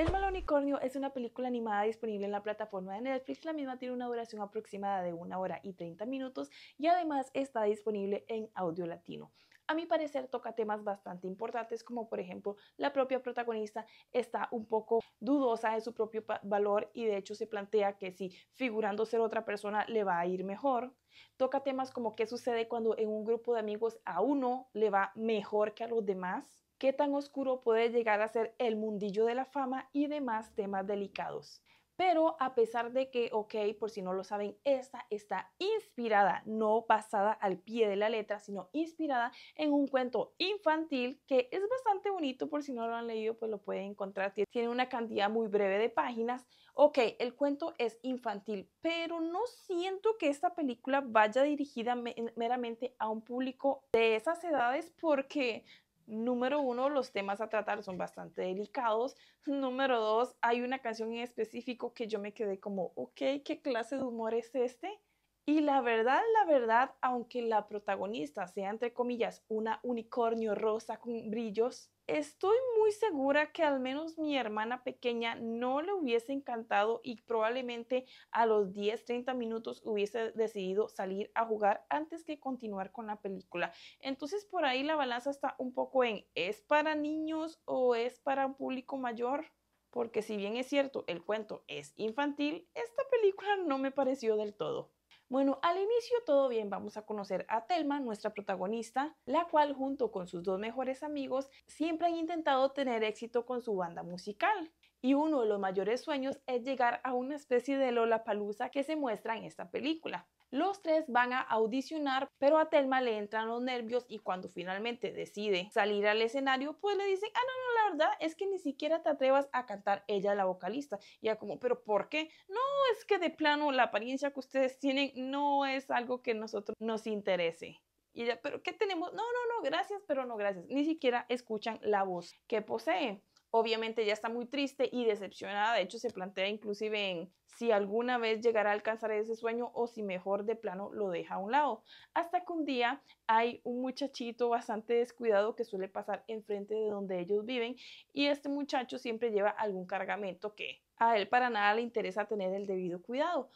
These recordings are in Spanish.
El el Unicornio es una película animada disponible en la plataforma de Netflix. La misma tiene una duración aproximada de una hora y 30 minutos y además está disponible en audio latino a mi parecer toca temas bastante importantes como por ejemplo la propia protagonista está un poco dudosa de su propio valor y de hecho se plantea que si figurando ser otra persona le va a ir mejor. Toca temas como qué sucede cuando en un grupo de amigos a uno le va mejor que a los demás qué tan oscuro puede llegar a ser el mundillo de la fama y demás temas delicados. Pero a pesar de que, ok, por si no lo saben, esta está inspirada, no basada al pie de la letra, sino inspirada en un cuento infantil que es bastante bonito, por si no lo han leído, pues lo pueden encontrar. Tiene una cantidad muy breve de páginas. Ok, el cuento es infantil, pero no siento que esta película vaya dirigida meramente a un público de esas edades porque Número uno, los temas a tratar son bastante delicados. Número dos, hay una canción en específico que yo me quedé como, ok, ¿qué clase de humor es este? Y la verdad, la verdad, aunque la protagonista sea, entre comillas, una unicornio rosa con brillos, estoy muy segura que al menos mi hermana pequeña no le hubiese encantado y probablemente a los 10, 30 minutos hubiese decidido salir a jugar antes que continuar con la película. Entonces por ahí la balanza está un poco en ¿es para niños o es para un público mayor? Porque si bien es cierto, el cuento es infantil, esta película no me pareció del todo. Bueno, al inicio todo bien, vamos a conocer a Telma, nuestra protagonista, la cual junto con sus dos mejores amigos siempre han intentado tener éxito con su banda musical. Y uno de los mayores sueños es llegar a una especie de Palusa que se muestra en esta película. Los tres van a audicionar, pero a Telma le entran los nervios y cuando finalmente decide salir al escenario, pues le dicen, ah, no, no, la verdad es que ni siquiera te atrevas a cantar ella la vocalista. Y ya como, pero ¿por qué? No, es que de plano la apariencia que ustedes tienen no es algo que nosotros nos interese. Y ella, pero ¿qué tenemos? No, no, no, gracias, pero no, gracias. Ni siquiera escuchan la voz que posee. Obviamente ya está muy triste y decepcionada, de hecho se plantea inclusive en si alguna vez llegará a alcanzar ese sueño o si mejor de plano lo deja a un lado. Hasta que un día hay un muchachito bastante descuidado que suele pasar enfrente de donde ellos viven y este muchacho siempre lleva algún cargamento que a él para nada le interesa tener el debido cuidado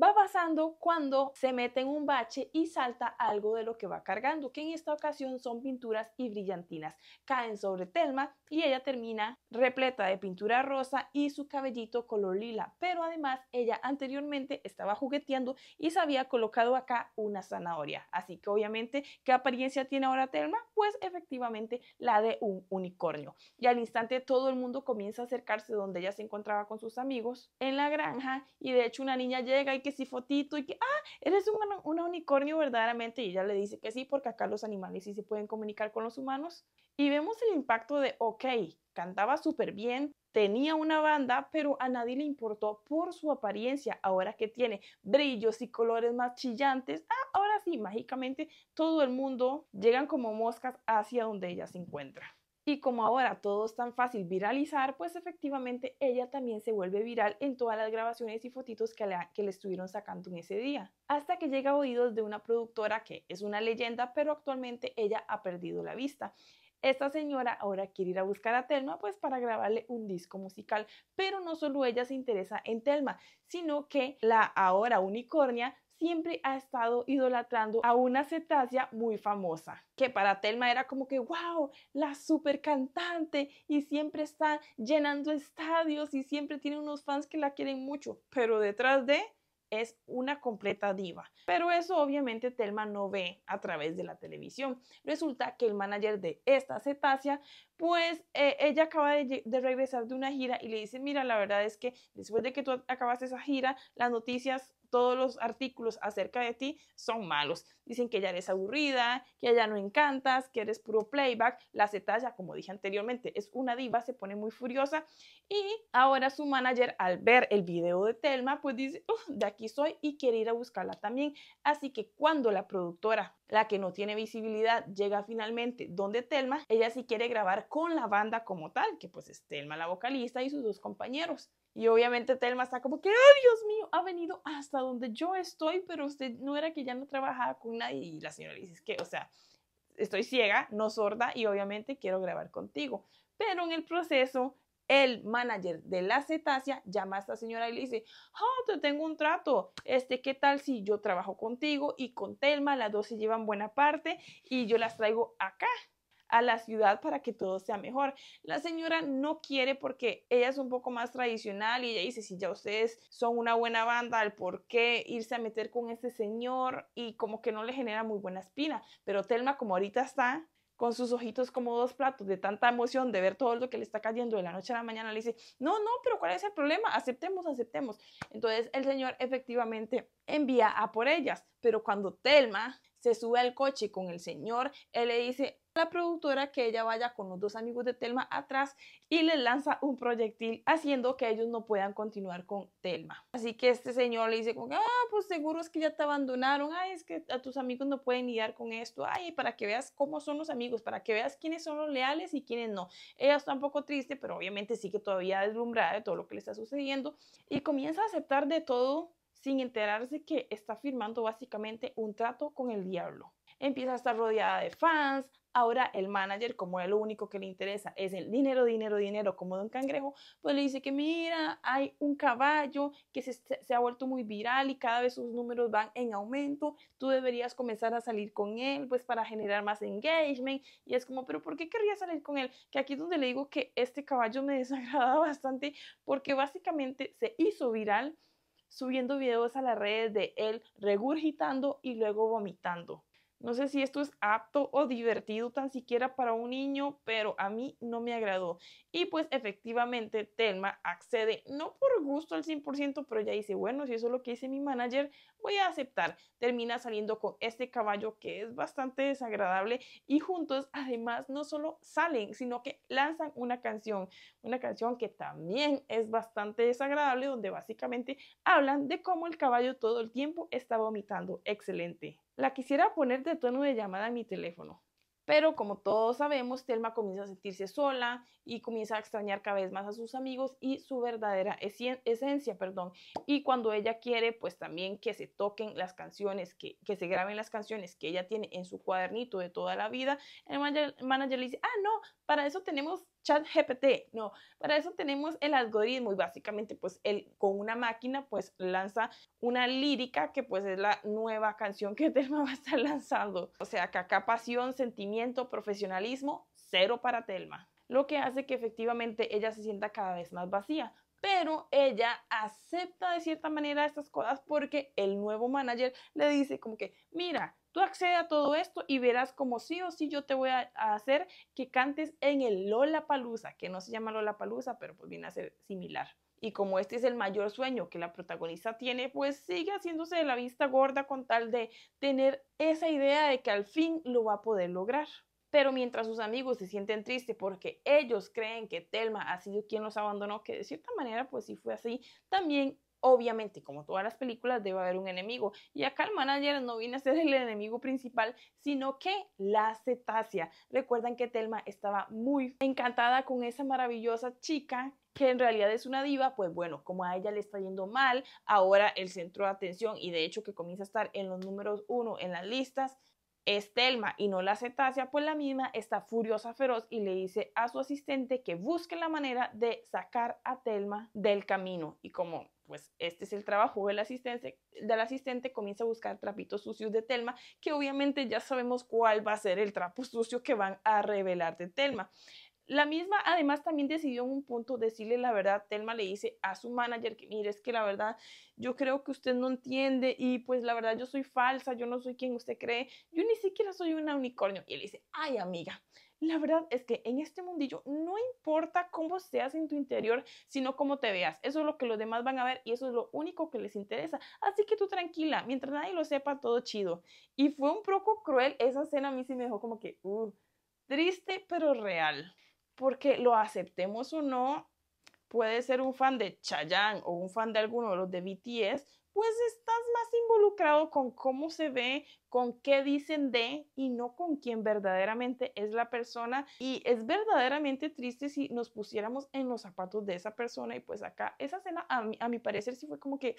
va pasando cuando se mete en un bache y salta algo de lo que va cargando, que en esta ocasión son pinturas y brillantinas. Caen sobre Telma y ella termina repleta de pintura rosa y su cabellito color lila, pero además ella anteriormente estaba jugueteando y se había colocado acá una zanahoria. Así que obviamente, ¿qué apariencia tiene ahora Telma? Pues efectivamente la de un unicornio. Y al instante todo el mundo comienza a acercarse donde ella se encontraba con sus amigos en la granja y de hecho una niña llega y que sí fotito y que, ah, eres un una unicornio verdaderamente. Y ella le dice que sí, porque acá los animales sí se pueden comunicar con los humanos. Y vemos el impacto de, ok, cantaba súper bien, tenía una banda, pero a nadie le importó por su apariencia. Ahora que tiene brillos y colores más chillantes, ah, ahora sí, mágicamente todo el mundo llegan como moscas hacia donde ella se encuentra. Y como ahora todo es tan fácil viralizar, pues efectivamente ella también se vuelve viral en todas las grabaciones y fotitos que, que le estuvieron sacando en ese día. Hasta que llega a oídos de una productora que es una leyenda, pero actualmente ella ha perdido la vista. Esta señora ahora quiere ir a buscar a Telma pues para grabarle un disco musical, pero no solo ella se interesa en Telma, sino que la ahora unicornia siempre ha estado idolatrando a una cetácea muy famosa, que para Telma era como que, wow, la super cantante y siempre está llenando estadios y siempre tiene unos fans que la quieren mucho, pero detrás de es una completa diva. Pero eso obviamente Telma no ve a través de la televisión. Resulta que el manager de esta cetácea pues eh, ella acaba de, regresar de una gira y le dice, mira, la verdad es que después de que tú acabas esa gira, las noticias, todos los artículos acerca de ti son malos. Dicen que ya eres aburrida, que ya no encantas, que eres puro playback. La Zetalla, como dije anteriormente, es una diva, se pone muy furiosa. Y ahora su manager, al ver el video de Telma, pues dice, de aquí soy y quiere ir a buscarla también. Así que cuando la productora la que no tiene visibilidad, llega finalmente donde Telma, ella sí quiere grabar con la banda como tal, que pues es Telma la vocalista y sus dos compañeros. Y obviamente Telma está como que, ¡ay, Dios mío! Ha venido hasta donde yo estoy, pero usted no era que ya no trabajaba con nadie. Y la señora le dice, es que, o sea, estoy ciega, no sorda y obviamente quiero grabar contigo. Pero en el proceso el manager de la cetácea llama a esta señora y le dice, oh, te tengo un trato, este, ¿qué tal si yo trabajo contigo y con Telma, las dos se llevan buena parte y yo las traigo acá? a la ciudad para que todo sea mejor. La señora no quiere porque ella es un poco más tradicional y ella dice, si ya ustedes son una buena banda, ¿al por qué irse a meter con este señor? Y como que no le genera muy buena espina. Pero Telma, como ahorita está, con sus ojitos como dos platos de tanta emoción de ver todo lo que le está cayendo de la noche a la mañana, le dice, no, no, pero ¿cuál es el problema? Aceptemos, aceptemos. Entonces el Señor efectivamente envía a por ellas, pero cuando Telma se sube al coche con el señor, él le dice a la productora que ella vaya con los dos amigos de Telma atrás y le lanza un proyectil haciendo que ellos no puedan continuar con Telma. Así que este señor le dice ah, pues seguro es que ya te abandonaron, ay, es que a tus amigos no pueden lidiar con esto, ay, para que veas cómo son los amigos, para que veas quiénes son los leales y quiénes no. Ella está un poco triste, pero obviamente sí que todavía deslumbrada de todo lo que le está sucediendo y comienza a aceptar de todo sin enterarse que está firmando básicamente un trato con el diablo. Empieza a estar rodeada de fans, ahora el manager, como el lo único que le interesa, es el dinero, dinero, dinero, como don cangrejo, pues le dice que mira, hay un caballo que se, se ha vuelto muy viral y cada vez sus números van en aumento, tú deberías comenzar a salir con él, pues para generar más engagement, y es como, pero ¿por qué querría salir con él? Que aquí es donde le digo que este caballo me desagrada bastante, porque básicamente se hizo viral subiendo videos a las redes de él regurgitando y luego vomitando. No sé si esto es apto o divertido tan siquiera para un niño, pero a mí no me agradó. Y pues efectivamente Telma accede, no por gusto al 100%, pero ya dice, bueno, si eso es lo que dice mi manager, voy a aceptar. Termina saliendo con este caballo que es bastante desagradable y juntos además no solo salen, sino que lanzan una canción, una canción que también es bastante desagradable, donde básicamente hablan de cómo el caballo todo el tiempo está vomitando. Excelente. La quisiera poner de tono de llamada en mi teléfono, pero como todos sabemos, Telma comienza a sentirse sola y comienza a extrañar cada vez más a sus amigos y su verdadera esencia, perdón. Y cuando ella quiere, pues también que se toquen las canciones, que, se graben las canciones que ella tiene en su cuadernito de toda la vida, manager, el manager le dice, ah, no, para eso tenemos GPT, no, para eso tenemos el algoritmo y básicamente pues él con una máquina pues lanza una lírica que pues es la nueva canción que Telma va a estar lanzando. O sea, que acá pasión, sentimiento, profesionalismo, cero para Telma. Lo que hace que efectivamente ella se sienta cada vez más vacía, pero ella acepta de cierta manera estas cosas porque el nuevo manager le dice como que, mira, Tú accede a todo esto y verás como sí o sí yo te voy a, hacer que cantes en el Lola Palusa, que no se llama Lola Palusa, pero pues viene a ser similar. Y como este es el mayor sueño que la protagonista tiene, pues sigue haciéndose de la vista gorda con tal de tener esa idea de que al fin lo va a poder lograr. Pero mientras sus amigos se sienten tristes porque ellos creen que Telma ha sido quien los abandonó, que de cierta manera pues sí fue así, también obviamente, como todas las películas, debe haber un enemigo. Y acá el manager no viene a ser el enemigo principal, sino que la cetácea. Recuerdan que Telma estaba muy encantada con esa maravillosa chica que en realidad es una diva, pues bueno, como a ella le está yendo mal, ahora el centro de atención y de hecho que comienza a estar en los números uno en las listas, es Telma y no la cetácea, pues la misma está furiosa, feroz y le dice a su asistente que busque la manera de sacar a Telma del camino. Y como pues este es el trabajo del asistente, asistente comienza a buscar trapitos sucios de Telma, que obviamente ya sabemos cuál va a ser el trapo sucio que van a revelar de Telma. La misma además también decidió en un punto decirle la verdad. Telma le dice a su manager que mire, es que la verdad yo creo que usted no entiende y pues la verdad yo soy falsa, yo no soy quien usted cree, yo ni siquiera soy una unicornio. Y él dice, ay amiga, la verdad es que en este mundillo no importa cómo seas en tu interior, sino cómo te veas. Eso es lo que los demás van a ver y eso es lo único que les interesa. Así que tú tranquila, mientras nadie lo sepa, todo chido. Y fue un poco cruel esa escena, a mí sí me dejó como que, uh, triste pero real. Porque lo aceptemos o no, puede ser un fan de Chayanne o un fan de alguno de los de BTS, pues estás más involucrado con cómo se ve, con qué dicen de y no con quién verdaderamente es la persona. Y es verdaderamente triste si nos pusiéramos en los zapatos de esa persona y pues acá esa escena a mi, parecer sí fue como que,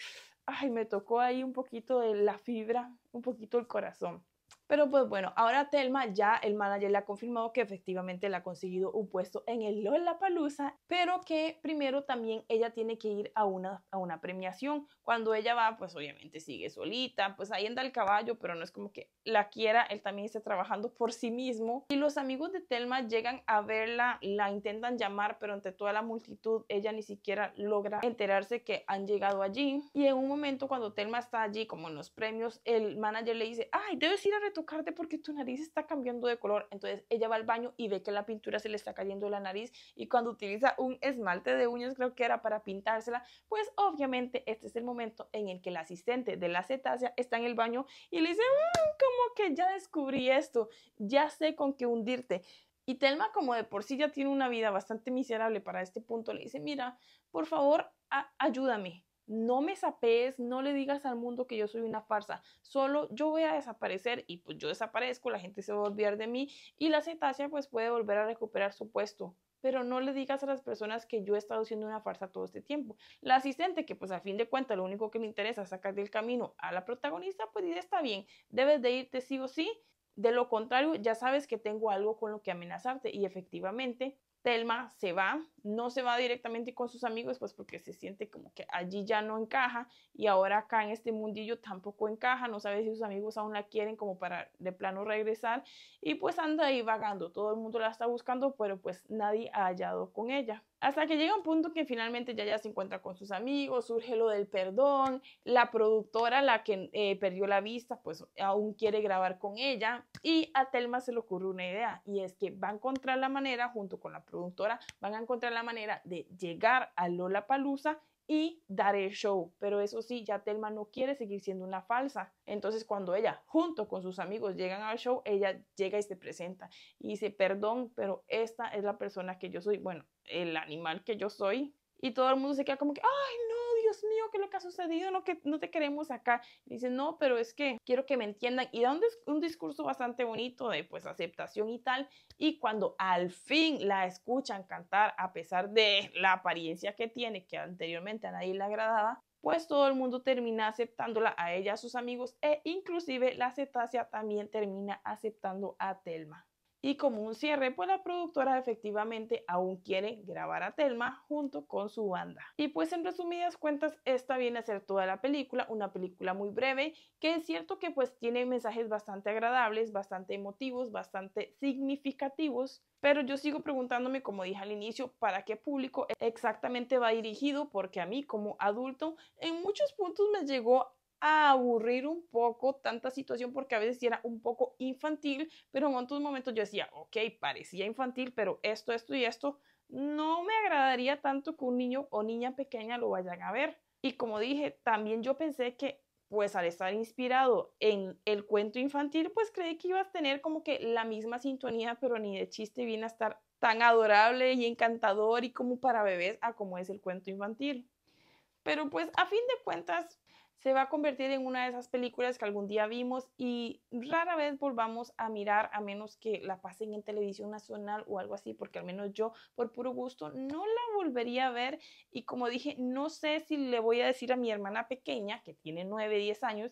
ay, me tocó ahí un poquito de la fibra, un poquito el corazón. Pero pues bueno, ahora Telma ya el manager le ha confirmado que efectivamente le ha conseguido un puesto en el Lollapalooza, pero que primero también ella tiene que ir a una, una premiación. Cuando ella va, pues obviamente sigue solita, pues ahí anda el caballo, pero no es como que la quiera, él también está trabajando por sí mismo. Y los amigos de Telma llegan a verla, la intentan llamar, pero ante toda la multitud ella ni siquiera logra enterarse que han llegado allí. Y en un momento cuando Telma está allí, como en los premios, el manager le dice, ay, debes ir a tocarte porque tu nariz está cambiando de color. Entonces ella va al baño y ve que la pintura se le está cayendo la nariz y cuando utiliza un esmalte de uñas, creo que era para pintársela, pues obviamente este es el momento en el que la asistente de la cetácea está en el baño y le dice, mm, como que ya descubrí esto, ya sé con qué hundirte. Y Telma, como de por sí ya tiene una vida bastante miserable para este punto, le dice, mira, por favor, ayúdame, no me sapees, no le digas al mundo que yo soy una farsa, solo yo voy a desaparecer y pues yo desaparezco, la gente se va a olvidar de mí y la cetácea pues puede volver a recuperar su puesto. Pero no le digas a las personas que yo he estado siendo una farsa todo este tiempo. La asistente, que pues al fin de cuentas lo único que me interesa es sacar del camino a la protagonista, pues dice está bien, debes de irte sí o sí, de lo contrario, ya sabes que tengo algo con lo que amenazarte y efectivamente Telma se va, no se va directamente con sus amigos, pues porque se siente como que allí ya no encaja y ahora acá en este mundillo tampoco encaja, no sabe si sus amigos aún la quieren como para de plano regresar y pues anda ahí vagando, todo el mundo la está buscando, pero pues nadie ha hallado con ella. Hasta que llega un punto que finalmente ya ya se encuentra con sus amigos, surge lo del perdón, la productora, la que eh, perdió la vista, pues aún quiere grabar con ella y a Telma se le ocurre una idea y es que va a encontrar la manera, junto con la productora, van a encontrar la manera de llegar a Lola Palusa y daré el show. Pero eso sí, ya Telma no quiere seguir siendo una falsa. Entonces cuando ella junto con sus amigos llegan al show, ella llega y se presenta y dice, perdón, pero esta es la persona que yo soy, bueno, el animal que yo soy. Y todo el mundo se queda como que, ay, no Dios mío, ¿qué es lo que ha sucedido? No, que, no te queremos acá. dice, no, pero es que quiero que me entiendan. Y da un, discurso bastante bonito de pues aceptación y tal. Y cuando al fin la escuchan cantar, a pesar de la apariencia que tiene, que anteriormente a nadie le agradaba, pues todo el mundo termina aceptándola a ella, a sus amigos e inclusive la cetasia también termina aceptando a Telma. Y como un cierre, pues la productora efectivamente aún quiere grabar a Telma junto con su banda. Y pues en resumidas cuentas, esta viene a ser toda la película, una película muy breve, que es cierto que pues tiene mensajes bastante agradables, bastante emotivos, bastante significativos, pero yo sigo preguntándome, como dije al inicio, para qué público exactamente va dirigido, porque a mí como adulto en muchos puntos me llegó a aburrir un poco tanta situación porque a veces era un poco infantil, pero en otros momentos yo decía, ok, parecía infantil, pero esto, esto y esto, no me agradaría tanto que un niño o niña pequeña lo vayan a ver. Y como dije, también yo pensé que pues al estar inspirado en el cuento infantil, pues creí que iba a tener como que la misma sintonía, pero ni de chiste viene a estar tan adorable y encantador y como para bebés a como es el cuento infantil. Pero pues a fin de cuentas, se va a convertir en una de esas películas que algún día vimos y rara vez volvamos a mirar a menos que la pasen en televisión nacional o algo así, porque al menos yo por puro gusto no la volvería a ver y como dije, no sé si le voy a decir a mi hermana pequeña, que tiene 9, 10 años,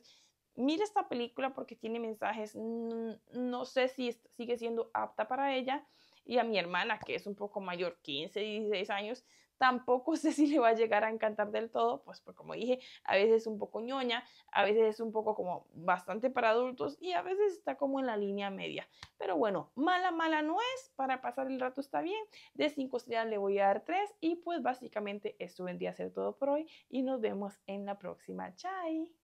mira esta película porque tiene mensajes, no sé si sigue siendo apta para ella y a mi hermana, que es un poco mayor, 15, 16 años, tampoco sé si le va a llegar a encantar del todo, pues, como dije, a veces es un poco ñoña, a veces es un poco como bastante para adultos y a veces está como en la línea media. Pero bueno, mala, mala no es, para pasar el rato está bien, de 5 estrellas le voy a dar 3 y pues básicamente esto vendría a ser todo por hoy y nos vemos en la próxima. Chai.